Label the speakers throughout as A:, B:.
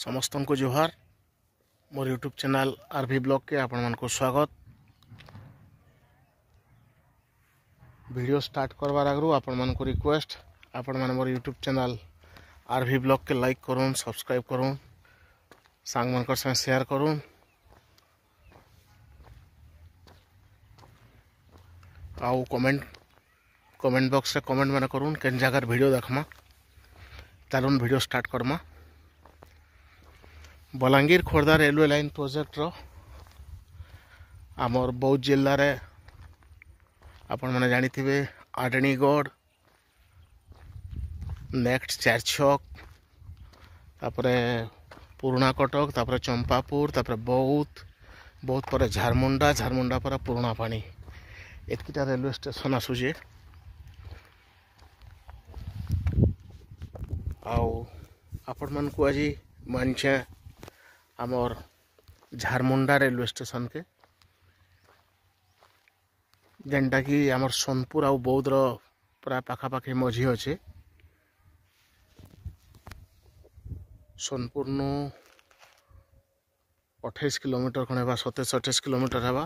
A: ସମସ୍ତଙ୍କୁ ଜୁହାର ମୋର ୟୁଟ୍ୟୁବ୍ ଚ୍ୟାନେଲ୍ ଆର୍ ଭି ବ୍ଲଗ୍କେ ଆପଣମାନଙ୍କୁ ସ୍ୱାଗତ ଭିଡ଼ିଓ ଷ୍ଟାର୍ଟ କରବାର ଆଗରୁ ଆପଣମାନଙ୍କୁ ରିକ୍ୱେଷ୍ଟ ଆପଣମାନେ ମୋର ୟୁଟ୍ୟୁବ୍ ଚ୍ୟାନେଲ୍ ଆର୍ ଭି ବ୍ଲଗ୍କେ ଲାଇକ୍ କରୁନ୍ ସବସ୍କ୍ରାଇବ୍ କରୁନ୍ ସାଙ୍ଗମାନଙ୍କର ସାଙ୍ଗେ ସେୟାର କରୁନ୍ ଆଉ କମେଣ୍ଟ କମେଣ୍ଟ ବକ୍ସରେ କମେଣ୍ଟମାନେ କରୁନ୍ କେନ୍ ଜାଗାରେ ଭିଡ଼ିଓ ଦେଖ୍ମା ଚାଲୁନ୍ ଭିଡ଼ିଓ ଷ୍ଟାର୍ଟ କର୍ମା ବଲାଙ୍ଗୀର ଖୋର୍ଦ୍ଧା ରେଲୱେ ଲାଇନ୍ ପ୍ରୋଜେକ୍ଟର ଆମର ବୌଦ୍ଧ ଜିଲ୍ଲାରେ ଆପଣମାନେ ଜାଣିଥିବେ ଆଡ଼େଣୀଗଡ଼ ନେକ୍ସଟ ଚାରିଛକ ତାପରେ ପୁରୁଣା କଟକ ତାପରେ ଚମ୍ପାପୁର ତାପରେ ବୌଦ୍ଧ ବୌଦ୍ଧ ପରେ ଝାରମୁଣ୍ଡା ଝାରମୁଣ୍ଡା ପରେ ପୁରୁଣା ପାଣି ଏତିକିଟା ରେଲୱେ ଷ୍ଟେସନ୍ ଆସୁଛେ ଆଉ ଆପଣମାନଙ୍କୁ ଆଜି ମାନିଛେ ଆମର ଝାରମୁଣ୍ଡା ରେଲୱେ ଷ୍ଟେସନ୍କେ ଯେନ୍ଟାକି ଆମର ସୋନପୁର ଆଉ ବୌଦ୍ଧର ପୁରା ପାଖାପାଖି ମଝି ଅଛେ ସୋନପୁରନୁ ଅଠେଇଶ କିଲୋମିଟର କ'ଣ ହେବା ସତେଇଶ ଅଠେଇଶ କିଲୋମିଟର ହେବା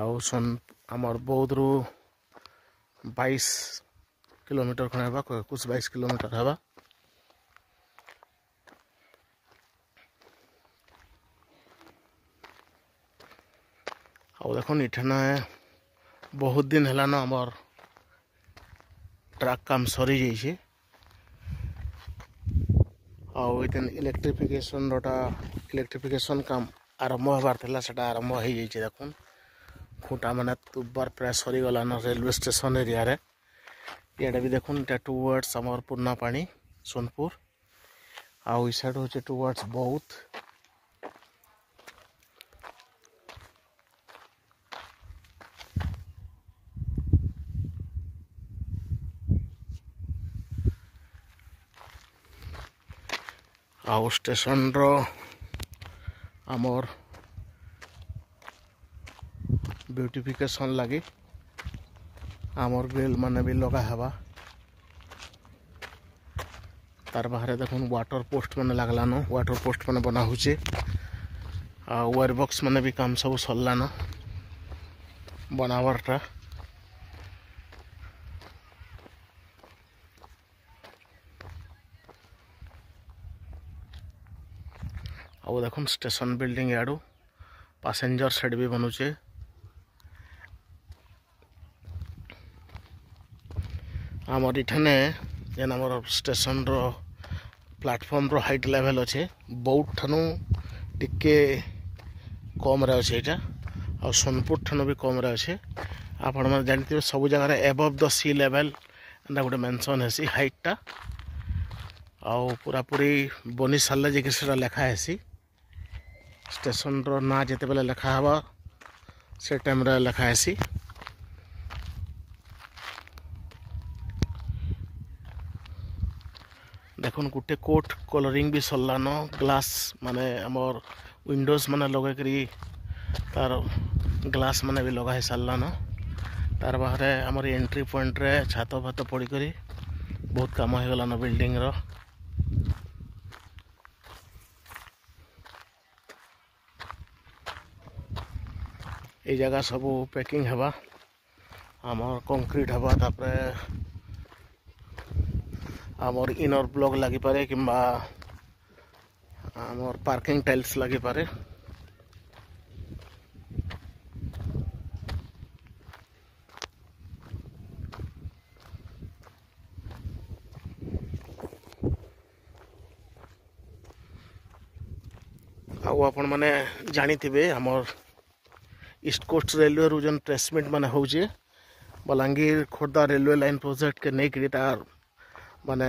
A: ଆଉ ସୋନ ଆମର ବୌଦ୍ଧରୁ ବାଇଶ କିଲୋମିଟର କ'ଣ ହେବା ଏକୋଇଶ ବାଇଶ କିଲୋମିଟର ହେବା ଆଉ ଦେଖୁନ୍ ଇଠାନେ ବହୁତ୍ ଦିନ୍ ହେଲାନ ଆମର୍ ଟ୍ରାକ୍ କାମ୍ ସରିଯାଇଛେ ଆଉ ଇତେନ୍ ଇଲେକ୍ଟ୍ରିଫିକେସନ୍ରଟା ଇଲେକ୍ଟ୍ରିଫିକେସନ୍ କାମ୍ ଆରମ୍ଭ ହେବାର୍ ଥିଲା ସେଟା ଆରମ୍ଭ ହେଇଯାଇଛେ ଦେଖୁନ୍ ଖୁଣ୍ଟାମାନେ ତୁବବାର୍ ପ୍ରାୟ ସରିଗଲାନ ରେଲୱେ ଷ୍ଟେସନ୍ ଏରିଆରେ ଇଆଡ଼େ ବି ଦେଖୁନ୍ ଇଟା ଟୁୱାର୍ଡ଼ସ୍ ଆମର୍ ପୁର୍ଣ୍ଣାପାଣି ସୋନପୁର ଆଉ ଇ ସାଇଡ଼୍ ହଉଛେ ଟୁୱାର୍ଡ଼ସ୍ ବୌଦ୍ଧ ଆଉ ଷ୍ଟେସନର ଆମର ବ୍ୟୁଟିଫିକେସନ୍ ଲାଗି ଆମର ବେଲ୍ମାନେ ବି ଲଗା ହେବା ତାର ବାହାରେ ଦେଖୁନ୍ ୱାଟର୍ ପୋଷ୍ଟମାନେ ଲାଗ୍ଲାନ ୱାଟର୍ ପୋଷ୍ଟମାନେ ବନା ହେଉଛେ ଆଉ ୱାର୍ ବକ୍ସମାନେ ବି କାମ ସବୁ ସରିଲାନ ବନାବାରଟା ଆଉ ଦେଖୁନ୍ ଷ୍ଟେସନ୍ ବିଲ୍ଡିଂ ଆଡ଼ୁ ପାସେଞ୍ଜର ସିଟ୍ ବି ବନୁଛେ ଆମର ଇଠାନେ ଯେନ୍ ଆମର ଷ୍ଟେସନର ପ୍ଲାଟଫର୍ମର ହାଇଟ୍ ଲେଭେଲ୍ ଅଛେ ବୌଦ୍ଧ ଠାନୁ ଟିକେ କମ୍ରେ ଅଛେ ଏଇଟା ଆଉ ସୋନପୁର ଠାନୁ ବି କମ୍ରେ ଅଛେ ଆପଣମାନେ ଜାଣିଥିବେ ସବୁ ଜାଗାରେ ଏବଭ୍ ଦ ସି ଲେଭେଲ୍ ଏନ୍ତା ଗୋଟେ ମେନ୍ସନ୍ ହେସି ହାଇଟ୍ଟା ଆଉ ପୁରାପୁରି ବନି ସାରିଲେ ଯାଇକି ସେଟା ଲେଖା ହେସି স্টেসনর না যেতবে লেখা হব সে টাইমরে লেখা হেসি দেখুন গোটে কোট কলরিং বি সরলান গ্লাস মানে আমার উইন্ডোজ মানে লগাইকি তার গ্লাস মানে বি লগা হয়ে সারলান তার বাহারে আমার এন্ট্রি পয়েন্টরে ছাত ফাত পড়িকি বহুত কাম হয়ে গলান বিল্ডিংর ये जगह सब पैकिंग हवा आम कंक्रीट हवा तापर आमर इनर ब्लॉक लगी पारे कि आमर पार्किंग टाइल्स लगी पारे आप जाथे आमर ईस्ट कोस्ट रेलवेरू जेन प्लेसमेंट मान हो Balangir Khordha railway line project के नहीं करी तार माने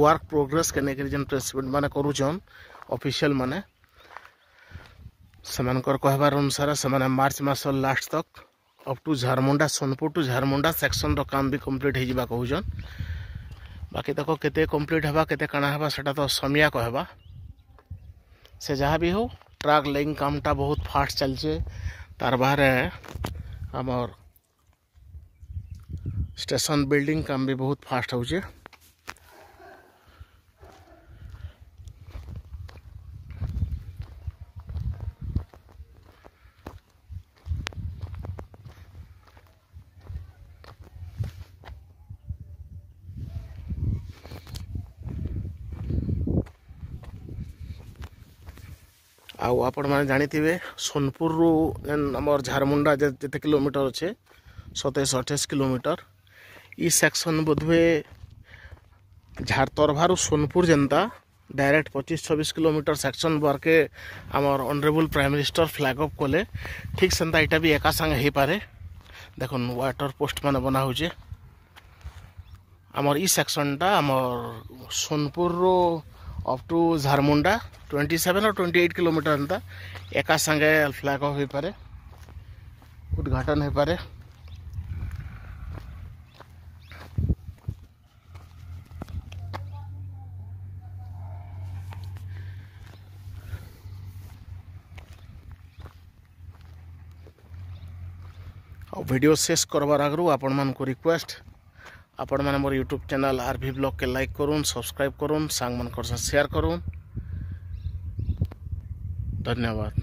A: वर्क प्रोग्रेस के नहीं करी जेन प्लेसमेंट मान करुचन अफिशियल मान से कहबार अनुसार से मार्च मस लास्ट तक अब to Jharmunda Sonpur to Jharmunda section राम भी कम्प्लीट हो कहन बाकी तक के कम्प्लीट हवा के काना हवा तो समिया कहवा से जहाँ भी हो ट्रक लेंग कामटा बहुत फास्ट चलचे तार बाहर आमर स्टेशन बिल्डिंग काम भी बहुत फास्ट हो ଆଉ ଆପଣମାନେ ଜାଣିଥିବେ ସୋନପୁରରୁ ଯେନ୍ ଆମର ଝାରମୁଣ୍ଡା ଯେତେ କିଲୋମିଟର ଅଛେ ସତେଇଶ ଅଠେଇଶ କିଲୋମିଟର ଇ ସେକ୍ସନ୍ ବୋଧହୁଏ ଝାର ତରଭାରୁ ସୋନପୁର ଯେନ୍ତା ଡାଇରେକ୍ଟ ପଚିଶ ଛବିଶ କିଲୋମିଟର ସେକ୍ସନ୍ ବାର୍କେ ଆମର honourable prime minister flag off କଲେ ଠିକ୍ ସେନ୍ତା ଏଇଟା ବି ଏକା ସାଙ୍ଗେ ହେଇପାରେ ଦେଖୁନ୍ ୱାଟର୍ ମାନେ ବନା ହଉଛେ ଆମର ଇ ସେକ୍ସନ୍ଟା ଆମର ସୋନପୁରରୁ up to Jharmunda twenty seven और ಟ್ವೆಂಟಿ ಏಯ್ಟ್ ಕಿಲೋಮಿಟರ್ ಅಂತ ଏକା ସାଙ୍ଗେ ଫ୍ଲାଗ୍ ଅଫ୍ ହୋଇପାରେ ଉଦ୍ଘାଟନ ହୋଇପାରେ ଆଉ ଭିଡ଼ିଓ ଶେଷ କରବାର ଆଗରୁ ଆପଣମାନଙ୍କୁ ରିକ୍ୱେଷ୍ଟ ଆପଣମାନେ ମୋର ୟୁଟ୍ୟୁବ୍ ଚ୍ୟାନେଲ୍ ଆର୍ ଭି ବ୍ଲଗ୍କେ ଲାଇକ୍ କରୁନ୍ ସବସ୍କ୍ରାଇବ୍ କରୁନ୍ ସାଙ୍ଗମାନଙ୍କର ସେୟାର କରୁନ୍ ଧନ୍ୟବାଦ